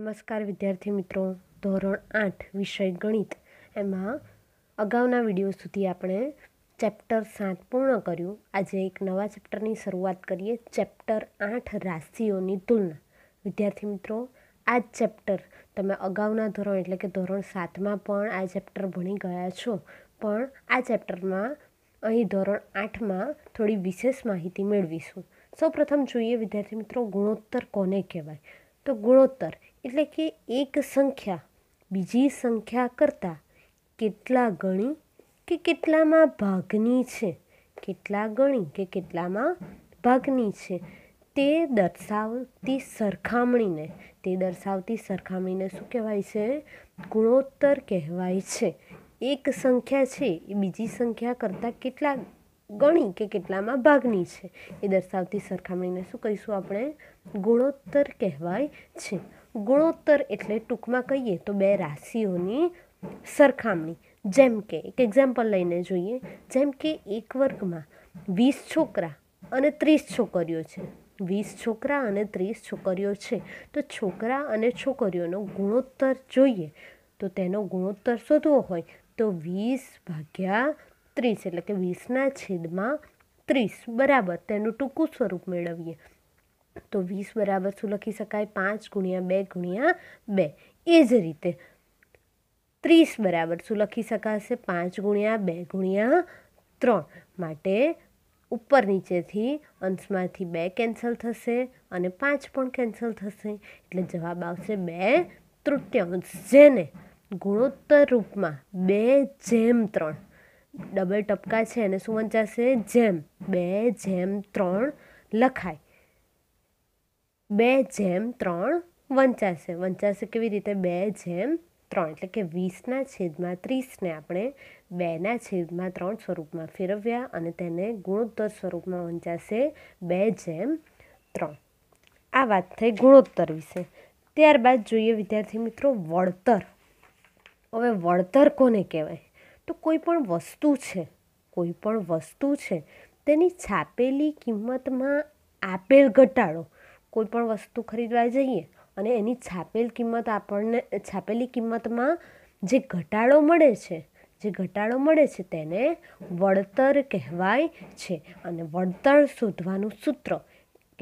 નમસ્કાર વિદ્યાર્થી મિત્રો ધોરણ આઠ વિષય ગણિત એમાં અગાઉના વિડીયો સુધી આપણે ચેપ્ટર સાત પૂર્ણ કર્યું આજે એક નવા ચેપ્ટરની શરૂઆત કરીએ ચેપ્ટર આઠ રાશિઓની તુલના વિદ્યાર્થી મિત્રો આ ચેપ્ટર તમે અગાઉના ધોરણ એટલે કે ધોરણ સાતમાં પણ આ ચેપ્ટર ભણી ગયા છો પણ આ ચેપ્ટરમાં અહીં ધોરણ આઠમાં થોડી વિશેષ માહિતી મેળવીશું સૌપ્રથમ જોઈએ વિદ્યાર્થી મિત્રો ગુણોત્તર કોને કહેવાય તો ગુણોત્તર એટલે કે એક સંખ્યા બીજી સંખ્યા કરતાં કેટલા ગણી કે કેટલામાં ભાગની છે કેટલા ગણી કે કેટલામાં ભાગની છે તે દર્શાવતી સરખામણીને તે દર્શાવતી સરખામણીને શું કહેવાય છે ગુણોત્તર કહેવાય છે એક સંખ્યા છે એ બીજી સંખ્યા કરતાં કેટલા ગણી કે કેટલામાં ભાગની છે એ દર્શાવતી સરખામણીને શું કહીશું આપણે ગુણોત્તર કહેવાય છે ગુણોત્તર એટલે ટૂંકમાં કહીએ તો બે રાશિઓની સરખામણી જેમ કે એક એક્ઝામ્પલ લઈને જોઈએ જેમ કે એક વર્ગમાં વીસ છોકરા અને ત્રીસ છોકરીઓ છે વીસ છોકરા અને ત્રીસ છોકરીઓ છે તો છોકરા અને છોકરીઓનો ગુણોત્તર જોઈએ તો તેનો ગુણોત્તર શોધવો હોય તો વીસ ભાગ્યા ત્રીસ એટલે કે વીસના છેદમાં ત્રીસ બરાબર તેનું ટૂંકું સ્વરૂપ મેળવીએ તો વીસ બરાબર શું લખી શકાય પાંચ ગુણ્યા બે ગુણ્યા બે એ જ રીતે ત્રીસ બરાબર શું લખી શકાશે પાંચ ગુણ્યા બે ગુણ્યા ત્રણ માટે ઉપર નીચેથી અંશમાંથી બે કેન્સલ થશે અને પાંચ પણ કેન્સલ થશે એટલે જવાબ આવશે બે તૃતીયાંશ જેને ગુણોત્તર રૂપમાં બે જેમ ત્રણ ડબલ ટપકા છે એને શું વંચાશે જેમ બે જેમ ત્રણ લખાય બે જેમ ત્રણ વંચાશે વંચાશે કેવી રીતે બે જેમ ત્રણ એટલે કે વીસના છેદમાં ત્રીસને આપણે બેના છેદમાં ત્રણ સ્વરૂપમાં ફેરવ્યા અને તેને ગુણોત્તર સ્વરૂપમાં વંચાશે બે જેમ ત્રણ આ વાત થઈ ગુણોત્તર વિશે ત્યારબાદ જોઈએ વિદ્યાર્થી મિત્રો વળતર હવે વળતર કોને કહેવાય તો કોઈ પણ વસ્તુ છે કોઈ પણ વસ્તુ છે તેની છાપેલી કિંમતમાં આપેલ ઘટાડો કોઈ પણ વસ્તુ ખરીદવા જઈએ અને એની છાપેલ કિંમત આપણને છાપેલી કિંમતમાં જે ઘટાડો મળે છે જે ઘટાડો મળે છે તેને વળતર કહેવાય છે અને વળતર શોધવાનું સૂત્ર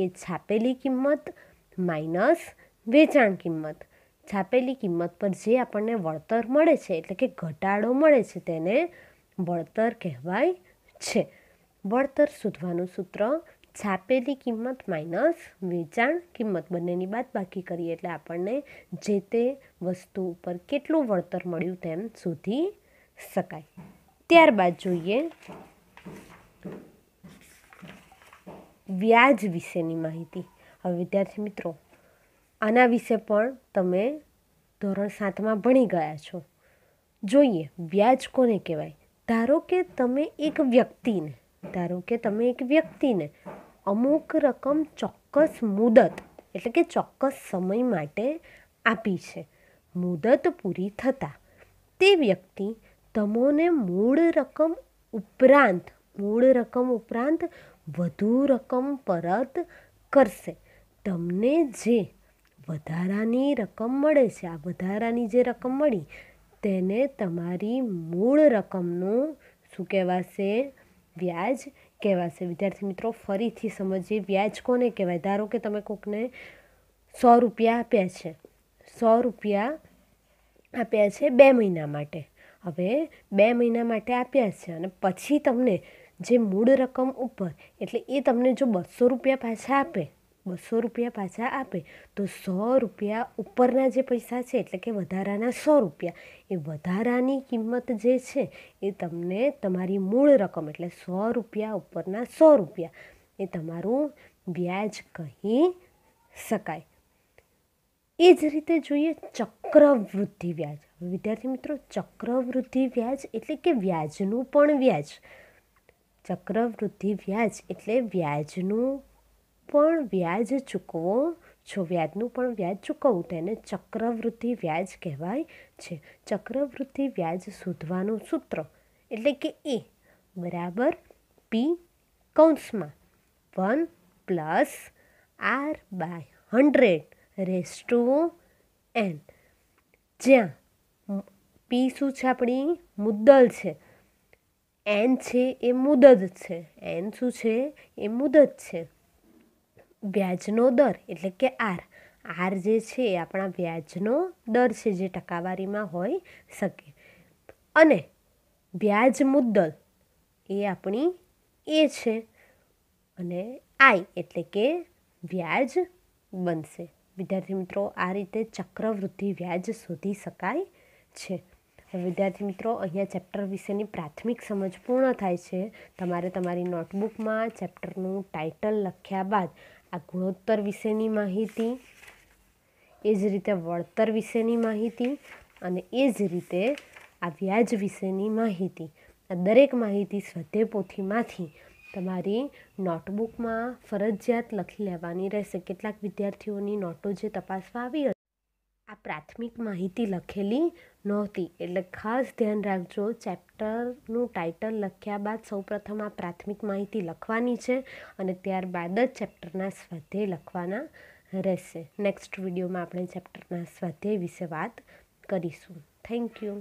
કે છાપેલી કિંમત માઇનસ વેચાણ કિંમત છાપેલી કિંમત પર જે આપણને વળતર મળે છે એટલે કે ઘટાડો મળે છે તેને વળતર કહેવાય છે વળતર શોધવાનું સૂત્ર છાપેલી કિંમત માઇનસ વેચાણ કિંમત બંનેની બાકી કરીએ એટલે આપણને જે તે વસ્તુ ઉપર કેટલું વળતર મળ્યું તેમ શોધી શકાય ત્યારબાદ જોઈએ વ્યાજ વિશેની માહિતી હવે વિદ્યાર્થી મિત્રો આના વિશે પણ તમે ધોરણ સાતમાં ભણી ગયા છો જોઈએ વ્યાજ કોને કહેવાય ધારો કે તમે એક વ્યક્તિને ધારો કે તમે એક વ્યક્તિને અમુક રકમ ચોક્કસ મુદત એટલે કે ચોક્કસ સમય માટે આપી છે મુદત પૂરી થતાં તે વ્યક્તિ તમોને મૂળ રકમ ઉપરાંત મૂળ રકમ ઉપરાંત વધુ રકમ પરત કરશે તમને જે વધારાની રકમ મળે છે આ વધારાની જે રકમ મળી તેને તમારી મૂળ રકમનું શું કહેવાશે વ્યાજ કહેવાશે વિદ્યાર્થી મિત્રો ફરીથી સમજીએ વ્યાજ કોને કહેવાય ધારો કે તમે કોકને સો રૂપિયા આપ્યા છે સો રૂપિયા આપ્યા છે બે મહિના માટે હવે બે મહિના માટે આપ્યા છે અને પછી તમને જે મૂળ રકમ ઉપર એટલે એ તમને જો બસો રૂપિયા પાછા આપે બસો રૂપિયા પાછા આપે તો સો રૂપિયા ઉપરના જે પૈસા છે એટલે કે વધારાના સો રૂપિયા એ વધારાની કિંમત જે છે એ તમને તમારી મૂળ રકમ એટલે સો રૂપિયા ઉપરના સો રૂપિયા એ તમારું વ્યાજ કહી શકાય એ જ રીતે જોઈએ ચક્રવૃદ્ધિ વ્યાજ વિદ્યાર્થી મિત્રો ચક્રવૃદ્ધિ વ્યાજ એટલે કે વ્યાજનું પણ વ્યાજ ચક્રવૃદ્ધિ વ્યાજ એટલે વ્યાજનું પણ વ્યાજ ચૂકવો જો વ્યાજનું પણ વ્યાજ ચૂકવવું તેને ચક્રવૃદ્ધિ વ્યાજ કહેવાય છે ચક્રવૃદ્ધિ વ્યાજ શોધવાનું સૂત્ર એટલે કે એ બરાબર પી કૌંસમાં one plus R by hundred raise to n જ્યાં પી શું છે આપણી મુદ્દલ છે એન છે એ મુદત છે એન શું છે એ મુદત છે વ્યાજનો દર એટલે કે આર આર જે છે એ આપણા વ્યાજનો દર છે જે ટકાવારીમાં હોઈ શકે અને વ્યાજ મુદ્દલ એ આપણી એ છે અને આઈ એટલે કે વ્યાજ બનશે વિદ્યાર્થી મિત્રો આ રીતે ચક્રવૃદ્ધિ વ્યાજ શોધી શકાય છે વિદ્યાર્થી મિત્રો અહીંયા ચેપ્ટર વિશેની પ્રાથમિક સમજ પૂર્ણ થાય છે તમારે તમારી નોટબુકમાં ચેપ્ટરનું ટાઇટલ લખ્યા બાદ આ ગુણોત્તર વિશેની માહિતી એ જ રીતે વળતર વિશેની માહિતી અને એ જ રીતે આ વ્યાજ વિશેની માહિતી આ દરેક માહિતી સ્વાધ્યાય પોથીમાંથી તમારી નોટબુકમાં ફરજિયાત લખી લેવાની રહેશે કેટલાક વિદ્યાર્થીઓની નોટો જે તપાસવા આવી આ પ્રાથમિક માહિતી લખેલી નહોતી એટલે ખાસ ધ્યાન રાખજો ચેપ્ટરનું ટાઇટલ લખ્યા બાદ સૌપ્રથમ આ પ્રાથમિક માહિતી લખવાની છે અને ત્યારબાદ જ ચેપ્ટરના સ્વાધ્યાય લખવાના રહેશે નેક્સ્ટ વિડીયોમાં આપણે ચેપ્ટરના સ્વાધ્યાય વિશે વાત કરીશું થેન્ક યુ